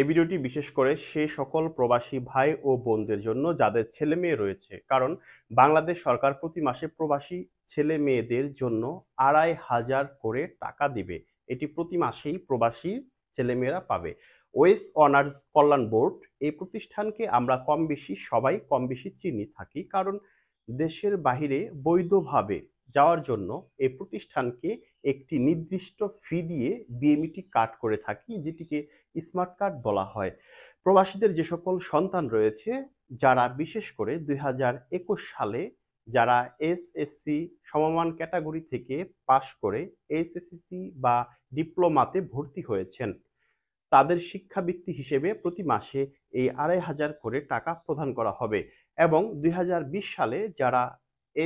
এই ভিডিওটি বিশেষ করে সে সকল প্রবাসী ভাই ও বোনদের জন্য যাদের ছেলে মেয়ে রয়েছে কারণ বাংলাদেশ সরকার প্রতি মাসে প্রবাসী ছেলে মেয়েদের জন্য আড়াই হাজার করে টাকা দিবে এটি প্রতি মাসেই প্রবাসী ছেলেমেয়েরা পাবে ওয়েস অনার্স কল্যাণ বোর্ড এই প্রতিষ্ঠানকে আমরা কম বেশি সবাই কম বেশি চিনি থাকি কারণ দেশের বাহিরে বৈধভাবে যাওয়ার জন্য এই প্রতিষ্ঠানকে একটি নির্দিষ্ট ফি দিয়ে বিএমইটি e কার্ড করে থাকি যেটিকে স্মার্ট কার্ড বলা হয় প্রবাসীদের যে সকল সন্তান রয়েছে যারা বিশেষ করে দুই সালে যারা এসএসসি সমমান ক্যাটাগরি থেকে পাশ করে এসএসসি বা ডিপ্লোমাতে ভর্তি হয়েছেন তাদের শিক্ষাবৃত্তি হিসেবে প্রতি মাসে এই আড়াই হাজার করে টাকা প্রদান করা হবে এবং দুই সালে যারা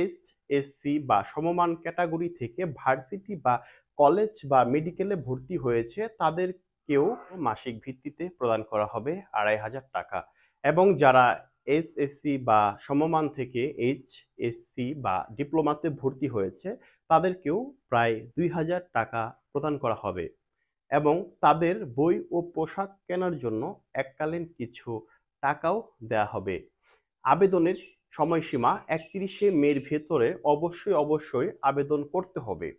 এস এসসি বা সমমান ক্যাটাগরি থেকে ভার্সিটি বা কলেজ বা মেডিকেলে ভর্তি হয়েছে তাদেরকেও মাসিক ভিত্তিতে প্রদান করা হবে আড়াই হাজার টাকা এবং যারা এসএসসি বা সমমান থেকে এইচএসসি বা ডিপ্লোমাতে ভর্তি হয়েছে তাদেরকেও প্রায় দুই হাজার টাকা প্রদান করা হবে এবং তাদের বই ও পোশাক কেনার জন্য এককালীন কিছু টাকাও দেয়া হবে আবেদনের সময়সীমা একত্রিশে মের ভেতরে অবশ্যই অবশ্যই আবেদন করতে হবে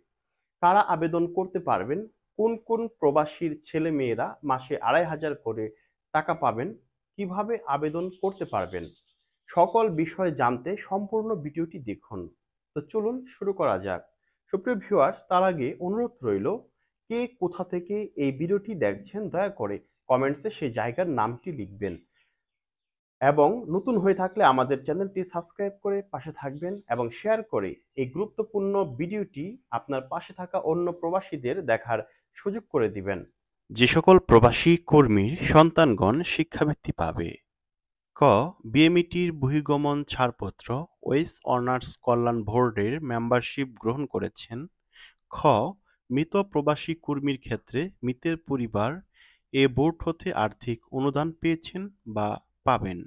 কারা আবেদন করতে পারবেন কোন কোন প্রবাসীর ছেলে মেয়েরা মাসে আড়াই হাজার করে টাকা পাবেন কিভাবে আবেদন করতে পারবেন সকল বিষয় জানতে সম্পূর্ণ ভিডিওটি দেখুন তো চলুন শুরু করা যাক সুপ্রিয় ভিউয়ার্স তার আগে অনুরোধ রইল কে কোথা থেকে এই ভিডিওটি দেখছেন দয়া করে কমেন্টসে সেই জায়গার নামটি লিখবেন এবং নতুন হয়ে থাকলে আমাদের চ্যানেলটি সাবস্ক্রাইব করে পাশে থাকবেন এবং শেয়ার করে এই গুরুত্বপূর্ণ ভিডিওটি আপনার পাশে থাকা অন্য প্রবাসীদের দেখার সুযোগ করে দিবেন যে সকল প্রবাসী কর্মীর সন্তানগণ শিক্ষাবৃত্তি পাবে ক বিএমইটির বহির্গমন ছাড়পত্র ওয়েস অনার্স কল্যাণ বোর্ডের মেম্বারশিপ গ্রহণ করেছেন খ মৃত প্রবাসী কর্মীর ক্ষেত্রে মৃতের পরিবার এ বোর্ড হতে আর্থিক অনুদান পেয়েছেন বা পাবেন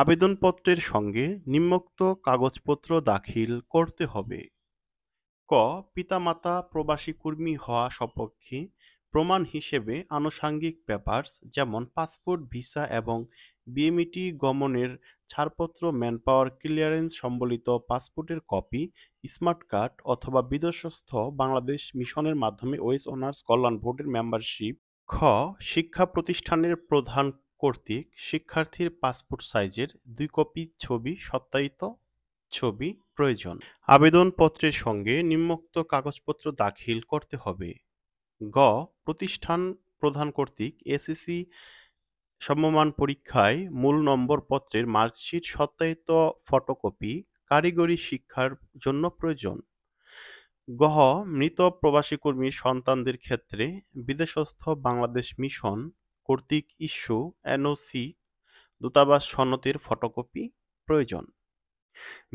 আবেদনপত্রের সঙ্গে নিম্নোক্ত কাগজপত্র দাখিল করতে হবে ক পিতামাতা প্রবাসী কর্মী হওয়া সপক্ষে প্রমাণ হিসেবে আনুষাঙ্গিক পেপার্স যেমন পাসপোর্ট ভিসা এবং বিএমইটি গমনের ছাড়পত্র ম্যান পাওয়ার ক্লিয়ারেন্স সম্বলিত পাসপোর্টের কপি স্মার্ট কার্ড অথবা বিদেশস্থ বাংলাদেশ মিশনের মাধ্যমে ওয়েস অনার্স কল্যাণ বোর্ডের মেম্বারশিপ খ শিক্ষা প্রতিষ্ঠানের প্রধান কর্তৃক শিক্ষার্থীর পাসপোর্ট সাইজের দুই কপি ছবি সত্যায়িত ছবি প্রয়োজন আবেদনপত্রের সঙ্গে নিম্নোক্ত কাগজপত্র দাখিল করতে হবে গ প্রতিষ্ঠান প্রধান কর্তৃক এসএসসি সমমান পরীক্ষায় মূল নম্বর পত্রের মার্কশিট সত্যায়িত ফটোকপি কারিগরি শিক্ষার জন্য প্রয়োজন গহ মৃত প্রবাসী কর্মীর সন্তানদের ক্ষেত্রে বিদেশস্থ বাংলাদেশ মিশন কর্তৃক ইস্যু এনওসি দূতাবাস সনদের ফটোকপি প্রয়োজন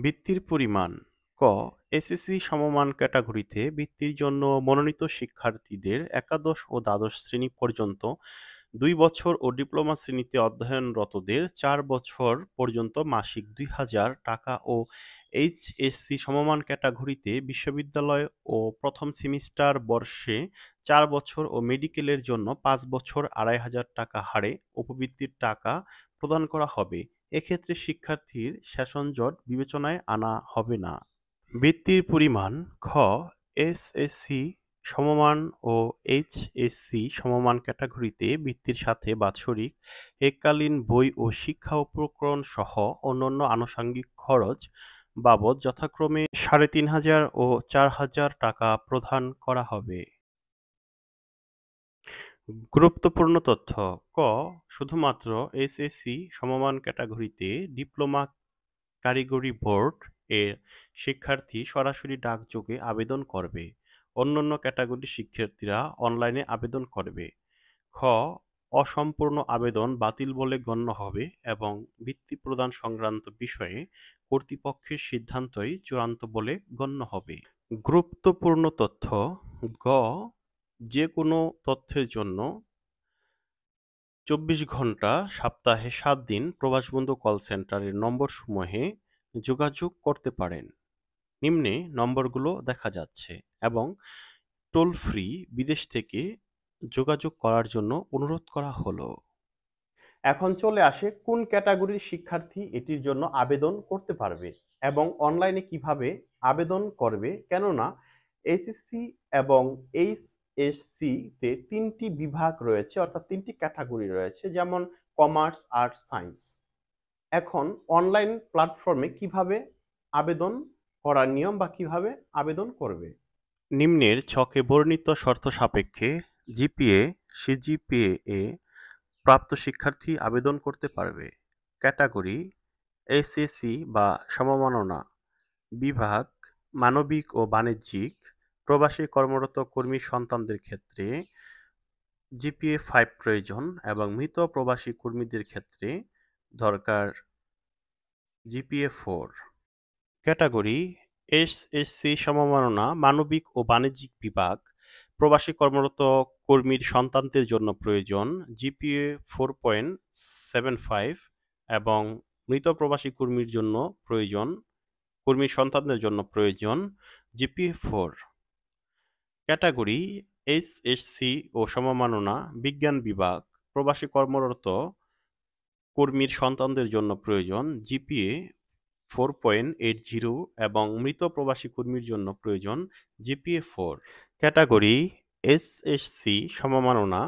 বৃত্তির পরিমাণ ক এসএসসি সমমান ক্যাটাগরিতে বৃত্তির জন্য মনোনীত শিক্ষার্থীদের একাদশ ও দ্বাদশ শ্রেণী পর্যন্ত দুই বছর ও ডিপ্লোমা শ্রেণীতে অধ্যয়নরতদের চার বছর পর্যন্ত মাসিক দুই হাজার টাকা ও এইচএসসি সমমান ক্যাটাগরিতে বিশ্ববিদ্যালয় ও প্রথম সেমিস্টার বর্ষে চার বছর ও মেডিকেলের জন্য পাঁচ বছর আড়াই হাজার টাকা হারে উপবৃত্তির টাকা প্রদান করা হবে এক্ষেত্রে শিক্ষার্থীর জট বিবেচনায় আনা হবে না বৃত্তির পরিমাণ খ এসএসসি সমমান ও এইচএসসি সমমান ক্যাটাগরিতে বৃত্তির সাথে বাৎসরিক এককালীন বই ও শিক্ষা উপকরণ সহ অন্যান্য আনুষঙ্গিক খরচ বাবদ যথাক্রমে সাড়ে তিন হাজার ও চার হাজার টাকা প্রদান করা হবে গুরুত্বপূর্ণ তথ্য ক শুধুমাত্র এসএসসি সমমান ক্যাটাগরিতে ডিপ্লোমা কারিগরি বোর্ড এর শিক্ষার্থী সরাসরি ডাকযোগে আবেদন করবে অন্যান্য ক্যাটাগরির শিক্ষার্থীরা অনলাইনে আবেদন করবে খ অসম্পূর্ণ আবেদন বাতিল বলে গণ্য হবে এবং বৃত্তি প্রদান সংক্রান্ত বিষয়ে কর্তৃপক্ষের সিদ্ধান্তই চূড়ান্ত বলে গণ্য হবে গুরুত্বপূর্ণ তথ্য গ যে কোনো তথ্যের জন্য চব্বিশ ঘন্টা সপ্তাহে সাত দিন প্রবাসবন্ধু কল সেন্টারের নম্বরসমূহে যোগাযোগ করতে পারেন নিম্নে নম্বরগুলো দেখা যাচ্ছে এবং টোল ফ্রি বিদেশ থেকে যোগাযোগ করার জন্য অনুরোধ করা হলো এখন চলে আসে কোন ক্যাটাগরির শিক্ষার্থী এটির জন্য আবেদন করতে পারবে এবং অনলাইনে কিভাবে আবেদন করবে কেননা এসএসসি এবং এইচএসসি তে তিনটি বিভাগ রয়েছে অর্থাৎ তিনটি ক্যাটাগরি রয়েছে যেমন কমার্স আর্টস সায়েন্স এখন অনলাইন প্ল্যাটফর্মে কিভাবে আবেদন করার নিয়ম বা কিভাবে আবেদন করবে নিম্নের ছকে বর্ণিত শর্ত সাপেক্ষে জিপিএ সিজিপিএ এ প্রাপ্ত শিক্ষার্থী আবেদন করতে পারবে ক্যাটাগরি এসএসসি বা সমমাননা বিভাগ মানবিক ও বাণিজ্যিক প্রবাসী কর্মরত কর্মী সন্তানদের ক্ষেত্রে জিপিএ ফাইভ প্রয়োজন এবং মৃত প্রবাসী কর্মীদের ক্ষেত্রে দরকার জিপিএ ফোর ক্যাটাগরি এসএসসি সমমাননা মানবিক ও বাণিজ্যিক বিভাগ প্রবাসী কর্মরত কর্মীর সন্তানদের জন্য প্রয়োজন GPA four point seven five এবং মৃত প্রবাসী কর্মীর জন্য প্রয়োজন কর্মীর সন্তানদের জন্য প্রয়োজন GPA four category H C ও সমমাননা বিজ্ঞান বিভাগ প্রবাসী কর্মরত কর্মীর সন্তানদের জন্য প্রয়োজন GPA four point eight zero এবং মৃত প্রবাসী কর্মীর জন্য প্রয়োজন জিপিএ ফোর ক্যাটাগরি এসএসসি সমমাননা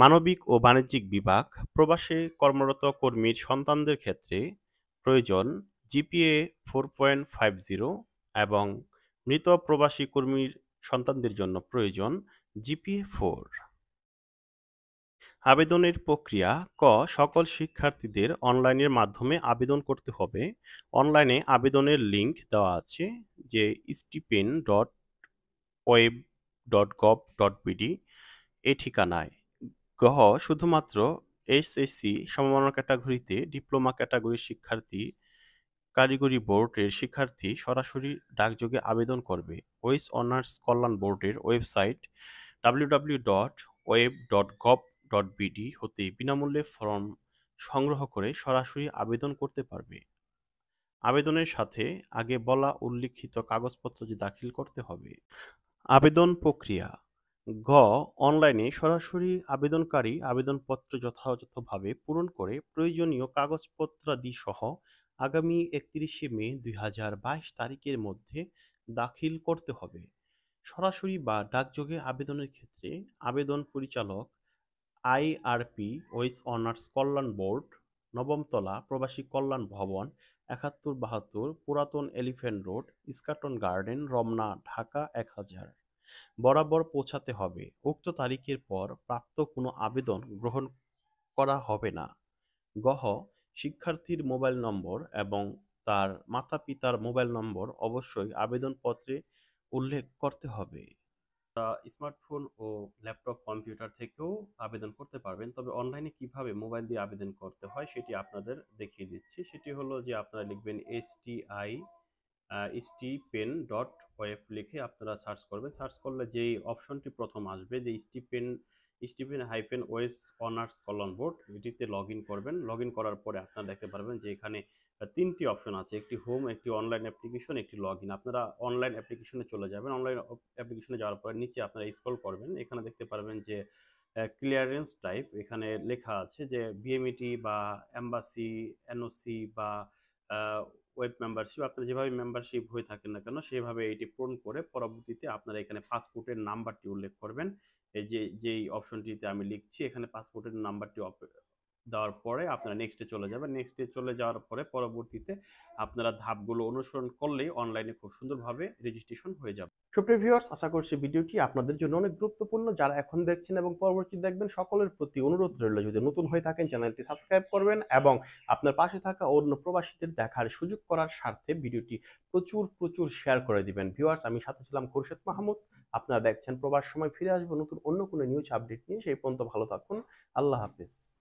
মানবিক ও বাণিজ্যিক বিভাগ প্রবাসে কর্মরত কর্মীর সন্তানদের ক্ষেত্রে প্রয়োজন GPA four point five zero এবং মৃত প্রবাসী কর্মীর সন্তানদের জন্য প্রয়োজন জিপিএ ফোর আবেদনের প্রক্রিয়া ক সকল শিক্ষার্থীদের অনলাইনের মাধ্যমে আবেদন করতে হবে অনলাইনে আবেদনের লিঙ্ক দেওয়া আছে যে stipend dot web dot gov dot BD এ ঠিকানায় গহ শুধুমাত্র এসএসসি সমমানের ক্যাটাগরিতে ডিপ্লোমা ক্যাটাগরির শিক্ষার্থী কারিগরি বোর্ডের শিক্ষার্থী সরাসরি ডাকযোগে আবেদন করবে ওয়েস অনার্স কল্যাণ বোর্ডের website www.web.gov.bd dot web dot gov dot BD হতে বিনামূল্যে ফর্ম সংগ্রহ করে সরাসরি আবেদন করতে পারবে আবেদনের সাথে আগে বলা উল্লিখিত কাগজপত্র দাখিল করতে হবে আবেদন প্রক্রিয়া ঘ অনলাইনে সরাসরি আবেদনকারী আবেদনপত্র যথাযথভাবে পূরণ করে প্রয়োজনীয় কাগজপত্রাদি সহ আগামী একত্রিশে মে দুই তারিখের মধ্যে দাখিল করতে হবে সরাসরি বা ডাকযোগে আবেদনের ক্ষেত্রে আবেদন পরিচালক আইআরপি ওয়েস অনার্স কল্যাণ বোর্ড নবমতলা প্রবাসী কল্যাণ ভবন একাত্তর বাহাত্তর পুরাতন elephant road Eskaton garden Ramna Dhaka এক হাজার বরাবর পৌঁছাতে হবে উক্ত তারিখের পর প্রাপ্ত কোনো আবেদন গ্রহণ করা হবে না গহ শিক্ষার্থীর মোবাইল নম্বর এবং তার মাতা পিতার মোবাইল নম্বর অবশ্যই আবেদনপত্রে উল্লেখ করতে হবে স্মার্টফোন ও ল্যাপটপ কম্পিউটার থেকেও আবেদন করতে পারবেন তবে অনলাইনে কিভাবে মোবাইল দিয়ে আবেদন করতে হয় সেটি আপনাদের দেখিয়ে দিচ্ছি সেটি হলো যে আপনারা লিখবেন S T I stipend dot web লিখে আপনারা সার্চ করবেন সার্চ করলে যেই অপশনটি প্রথম আসবে যে stipend stipend hyphen wage earners কল্যাণ বোর্ড এটিতে লগ করবেন লগ করার পরে আপনারা দেখতে পারবেন যে এখানে তিনটি অপশন আছে একটি হোম একটি অনলাইন অ্যাপ্লিকেশন একটি লগ ইন আপনারা অনলাইন অ্যাপ্লিকেশনে চলে যাবেন অনলাইন অ্যাপ্লিকেশনে যাওয়ার পর নিচে আপনারা স্ক্রল করবেন এখানে দেখতে পারবেন যে ক্লিয়ারেন্স টাইপ এখানে লেখা আছে যে বিএমইটি e বা অ্যাম্বাসি এনওসি বা ওয়েব মেম্বারশিপ আপনার যেভাবে মেম্বারশিপ হয়ে থাকেন না কেন সেভাবে এটি পূরণ করে পরবর্তীতে আপনারা এখানে পাসপোর্টের নাম্বারটি উল্লেখ করবেন এই যে যেই অপশনটিতে আমি লিখছি এখানে পাসপোর্টের নাম্বারটি দেওয়ার পরে আপনারা নেক্সটে চলে যাবেন নেক্সটে চলে যাওয়ার পরে পরবর্তীতে আপনারা ধাপগুলো অনুসরণ করলেই অনলাইনে খুব সুন্দরভাবে রেজিস্ট্রেশন হয়ে যাবে সুপ্রিয় ভিউয়ার্স আশা করছি ভিডিওটি আপনাদের জন্য অনেক গুরুত্বপূর্ণ যারা এখন দেখছেন এবং পরবর্তী দেখবেন সকলের প্রতি অনুরোধ রইল যদি নতুন হয়ে থাকেন চ্যানেলটি সাবস্ক্রাইব করবেন এবং আপনার পাশে থাকা অন্য প্রবাসীদের দেখার সুযোগ করার স্বার্থে ভিডিওটি প্রচুর প্রচুর শেয়ার করে দিবেন ভিউয়ার্স আমি সাথে ছিলাম খোরশেদ মাহমুদ আপনারা দেখছেন প্রবাস সময় ফিরে আসবো নতুন অন্য কোনো নিউজ আপডেট নিয়ে সেই পর্যন্ত ভালো থাকুন আল্লাহ হাফিজ